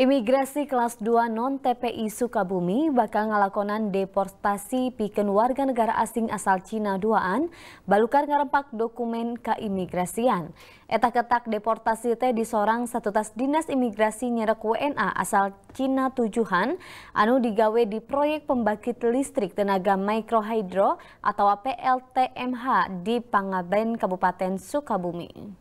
Imigrasi kelas 2 non TPI Sukabumi bakal ngalakonan deportasi piken warga negara asing asal Cina duaan balukar ngarempak dokumen keimigrasian. Eta ketak deportasi teh disorang tas Dinas Imigrasi nyerek WNA asal Cina tujuhan anu digawe di proyek pembangkit listrik tenaga mikrohidro atau PLTMH di Pangaben Kabupaten Sukabumi.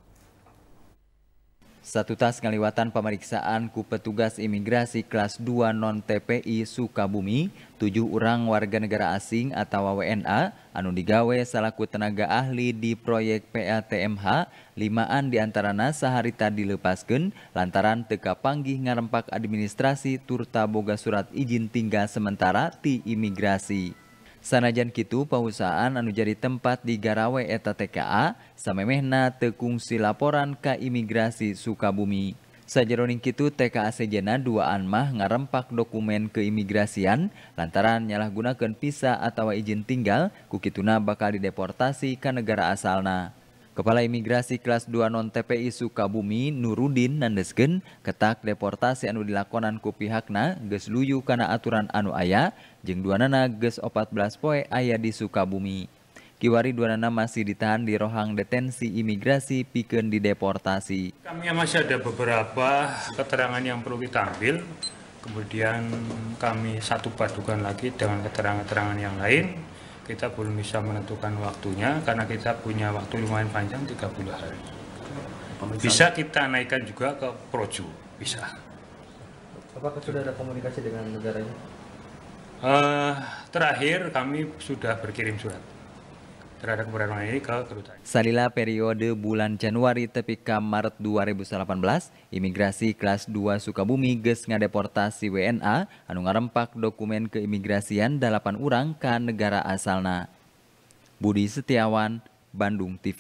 Satu tas ngaliwatan pemeriksaan ku petugas imigrasi kelas 2 non-TPI Sukabumi, tujuh orang warga negara asing atau WNA anu digawe salaku tenaga ahli di proyek PATMH, limaan diantarana sehari tadi lepaskan lantaran teka panggih ngarempak administrasi turta boga surat izin tinggal sementara di imigrasi. Sanajan Kitu pausahaan anu jadi tempat di Garawe eta TKA samemehna tekungsi laporan ke imigrasi Sukabumi. Sajeroning Kitu TKA Sejena duaan mah ngarempak dokumen keimigrasian lantaran gunakan visa atau izin tinggal kukituna bakal dideportasi ke negara asalna. Kepala Imigrasi kelas 2 non TPI Sukabumi Nurudin nandesken ketak deportasi anu dilakonan ku pihakna geus luyu kana aturan anu aya jeung duanana geus 14 poe ayah di Sukabumi. Kiwari duanana masih ditahan di rohang detensi imigrasi di deportasi. Kami masih ada beberapa keterangan yang perlu kita ambil. Kemudian kami satu padukan lagi dengan keterangan-keterangan yang lain kita belum bisa menentukan waktunya karena kita punya waktu lumayan panjang 30 hari. Bisa kita naikkan juga ke Projo, bisa. Apakah sudah ada komunikasi dengan negaranya? Uh, terakhir kami sudah berkirim surat terhadap keberadaan ke kedutaan. Salila periode bulan Januari ke Maret 2018, imigrasi kelas 2 Sukabumi ges ngadeportasi WNA anu ngarempak dokumen keimigrasian dalapan urang ke negara asalna. Budi Setiawan, Bandung TV.